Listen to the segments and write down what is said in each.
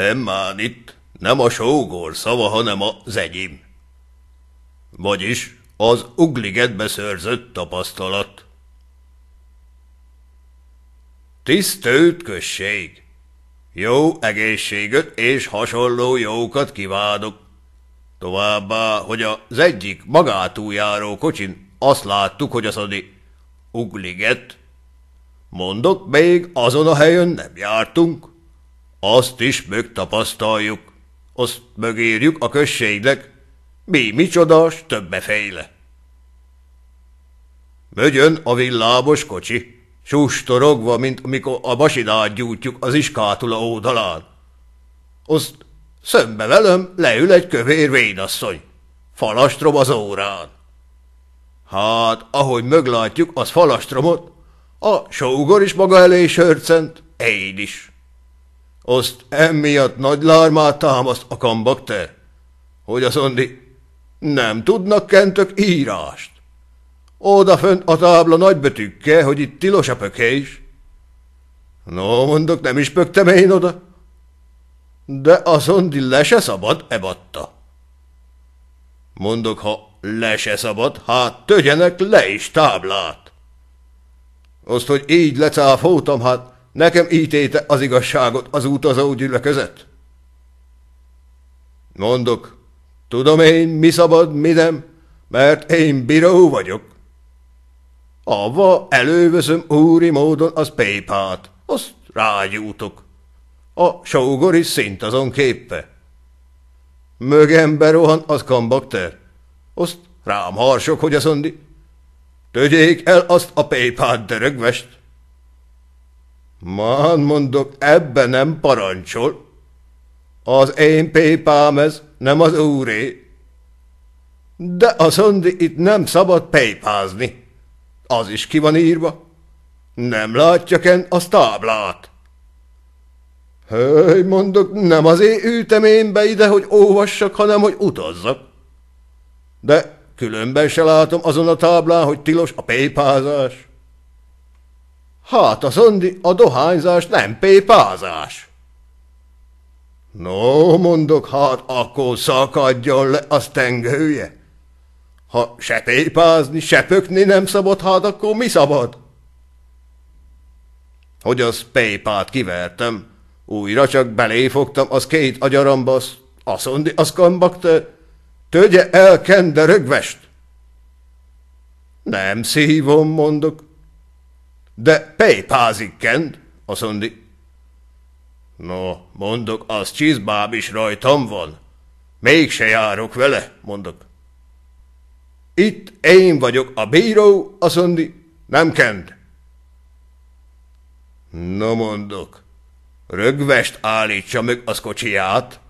Emmán itt nem a sógor szava, hanem az enyém. Vagyis az ugliget szörzött tapasztalat. Tisztőt község! Jó egészséget és hasonló jókat kívánok! Továbbá, hogy az egyik magátújáró kocsin azt láttuk, hogy az adi ugliget. Mondok, még azon a helyen nem jártunk. Azt is megtapasztaljuk, azt mögérjük a községnek, mi micsoda, s fejle. Mögyön a villámos kocsi, sustorogva, mint amikor a basidát gyújtjuk az iskátula ódalán. Azt szembe velem leül egy kövér vénasszony, falastrom az órán. Hát, ahogy meglátjuk az falastromot, a sógor is maga elé sörcent, én is. Azt emiatt nagy lármát támaszt a kambak te, hogy az ondi nem tudnak kentök írást. Oda fönt a tábla nagybetűkkel, hogy itt tilos a is. No, mondok, nem is pöktem én oda. De az ondi le se szabad ebatta. Mondok, ha le se szabad, hát tögyenek le is táblát. Azt, hogy így lecáfoltam, hát Nekem ítéte az igazságot az utazó gyülekezet? között. Mondok, tudom én, mi szabad, mi nem, mert én bíró vagyok. Ava előveszem úri módon az pépát, azt rágyútok. A sógori szint azon képe. Mögembe rohan az kambakter, azt rám harsok, hogy azt mondja, el azt a pépát dörögvest. Man mondok, ebbe nem parancsol. Az én pépám ez, nem az úré. De a szondi itt nem szabad pépázni. Az is ki van írva. Nem látja ken a táblát. Hely, mondok, nem azért ültem én be ide, hogy óvassak, hanem hogy utazzak. De különben se látom azon a táblán, hogy tilos a pépázás. Hát az Andi, a dohányzás nem pépázás. No, mondok, hát akkor szakadjon le az tengője. Ha se pépázni, se pökni nem szabad, hát akkor mi szabad? Hogy az pépát kivertem, újra csak beléfogtam, az két agyaramba, az aszondi, az kambakte, tögye el rögvest. Nem szívom, mondok, de pejpázik kent, azt mondi. No, mondok, az csizbáb is rajtam van. Mégse járok vele, mondok. Itt én vagyok a bíró, azt mondi, nem kent. No, mondok, rögvest állítsa meg az kocsiját,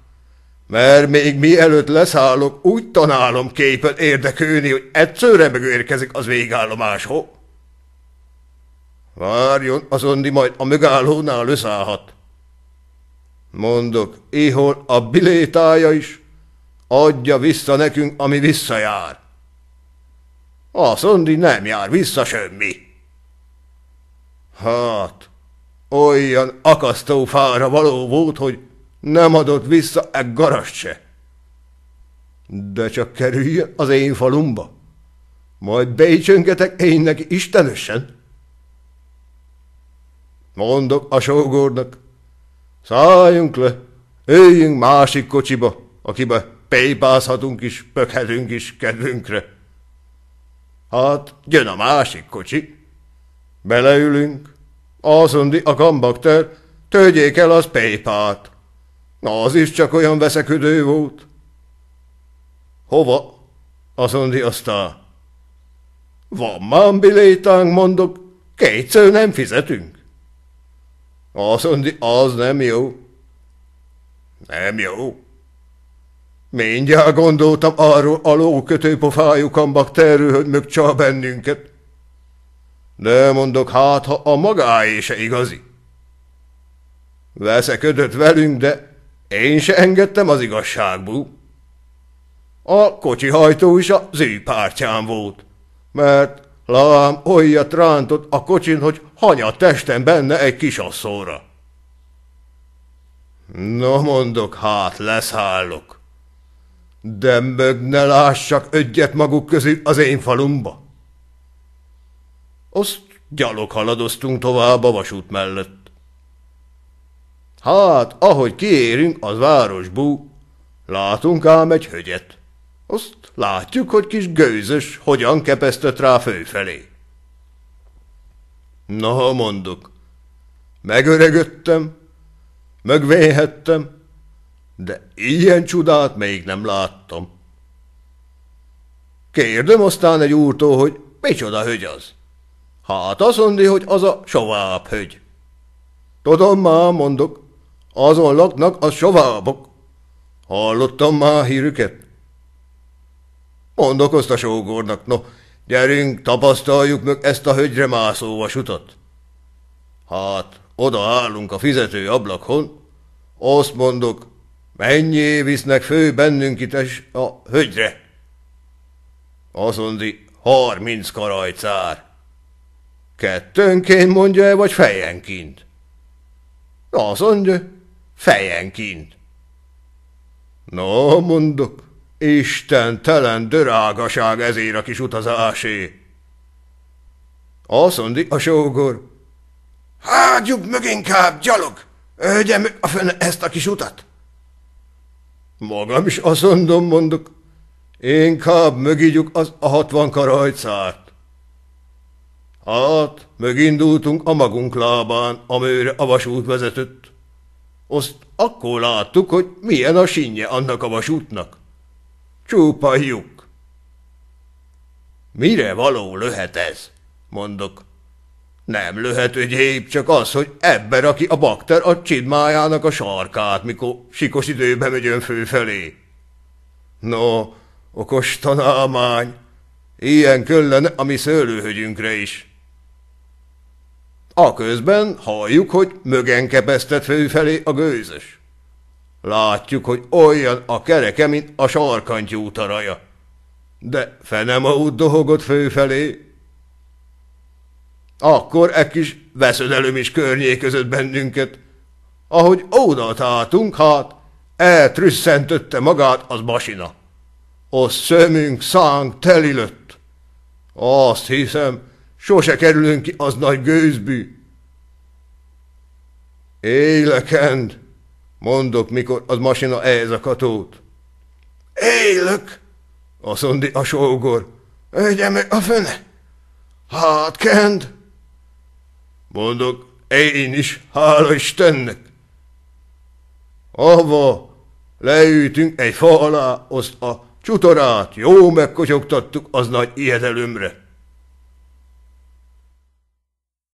mert még mielőtt leszállok, úgy tanálom képet érdekülni, hogy egyszerre megérkezik az végállomáshoz. Várjon, az ondi majd a megállónál összeállhat. Mondok, ihol a bilétája is, adja vissza nekünk, ami visszajár. Az ondi nem jár vissza semmi. Hát, olyan akasztófára való volt, hogy nem adott vissza egy garast se. De csak kerüljön az én falumba. Majd beicsöngetek én neki istenösen. Mondok a sógornak, szálljunk le, éljünk másik kocsiba, akibe pépázhatunk is, pökhetünk is kedvünkre. Hát, jön a másik kocsi. Beleülünk. Azt mondja a kambakter, tölgyék el az pépát. Na, az is csak olyan veszeködő volt. Hova? Azt mondja aztán. Van mambilétánk, mondok, kétszer nem fizetünk. Azt mondja, az nem jó. Nem jó. Mindjárt gondoltam arról a lókötőpofájukon bakterül, hogy mögcsal bennünket. De mondok, hát ha a magáé se igazi. Veszeködött velünk, de én se engedtem az igazságból. A kocsihajtó is a zűpártyán volt, mert Lám olyat rántott a kocsin, hogy hanya testem benne egy kisasszóra. No, mondok, hát leszállok. De mög ne lássak ögyet maguk közül az én falumba. Azt gyalog haladoztunk tovább a vasút mellett. Hát, ahogy kiérünk az városbú, látunk ám egy högyet. Azt látjuk, hogy kis gőzös hogyan kepesztett rá főfelé. Na, ha mondok, megöregöttem, megvéhettem, de ilyen csodát még nem láttam. Kérdem aztán egy úrtól, hogy micsoda hölgy az. Hát azt mondja, hogy az a sovább hölgy. Tudom már, mondok, azon laknak a sovábok. Hallottam már hírüket azt a sógornak, no, gyerünk, tapasztaljuk meg ezt a högyre mászó vasutat. Hát, állunk a fizető ablakon, azt mondok, mennyi visznek fő bennünk itt a högyre? Azt mondi, harminc karajcár. Kettőnként mondja -e, vagy fejenként? Azt mondja, fejenként. No, mondok, Isten telen drágaság ezért a kis utazásé. Azt a sógor. Hágyjuk meg inkább, gyalog! Ögyem a fene ezt a kis utat! Magam is azt mondom, mondok. Inkább mögígyük az a hatvan karajcát. Hát, megindultunk a magunk lábán, amőre a vasút vezetett. Azt akkor láttuk, hogy milyen a sínje annak a vasútnak. Csupa lyuk. Mire való löhet ez? mondok. Nem löhet épp csak az, hogy ebbe aki a bakter a csidmájának a sarkát, mikor sikos időbe megy ön főfelé. No, okos tanálmány, ilyen köllene a mi szőlőhögyünkre is. A közben halljuk, hogy mögen kepesztett főfelé a gőzös. Látjuk, hogy olyan a kereke, mint a sarkantyú utaraja. De fenem a út dohogott főfelé. Akkor egy kis veszedelőm is környéközött bennünket. Ahogy ódaltáltunk, hát eltrüsszentötte magát az basina. A szömünk szánk telilött. Azt hiszem, sose kerülünk ki az nagy gőzbű. Élekend, Mondok, mikor az masina katót. Élök, azt mondja a sógor. Egye meg a fene. Hát kend. Mondok, én is, hála Istennek. Ava, leültünk egy fa alá, azt a csutorát jó megkocsogtattuk az nagy ijedelömre.